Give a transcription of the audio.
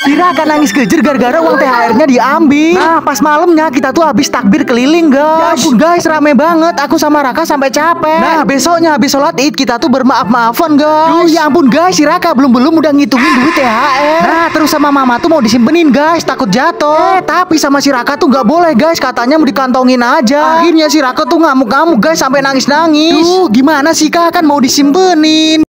Vira akan nangis gejer gara-gara uang THR-nya diambil. Nah, pas malamnya kita tuh habis takbir keliling, guys. Ya ampun, guys, rame banget. Aku sama Raka sampai capek. Nah, besoknya habis sholat Id kita tuh bermaaf-maafan, guys. Duh, oh, ya ampun, guys, si Raka belum-belum udah ngitungin duit THR. Nah, terus sama mama tuh mau disimpenin, guys, takut jatuh. Eh, tapi sama si Raka tuh nggak boleh, guys. Katanya mau dikantongin aja. Ah. Akhirnya si Raka tuh ngamuk-ngamuk, guys, sampai nangis-nangis. Duh, gimana sih, Kak? Kan mau disimpenin.